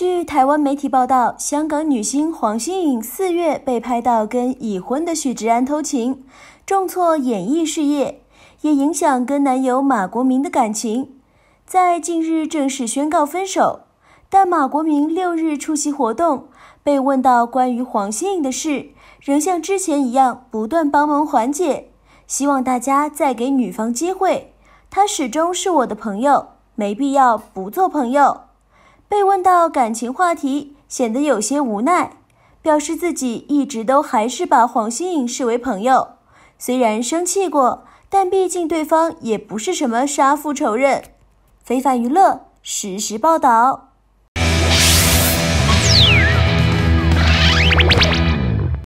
据台湾媒体报道，香港女星黄心颖四月被拍到跟已婚的许志安偷情，重挫演艺事业，也影响跟男友马国明的感情，在近日正式宣告分手。但马国明六日出席活动，被问到关于黄心颖的事，仍像之前一样不断帮忙缓解，希望大家再给女方机会，她始终是我的朋友，没必要不做朋友。被问到感情话题，显得有些无奈，表示自己一直都还是把黄心颖视为朋友，虽然生气过，但毕竟对方也不是什么杀父仇人。非凡娱乐实时报道。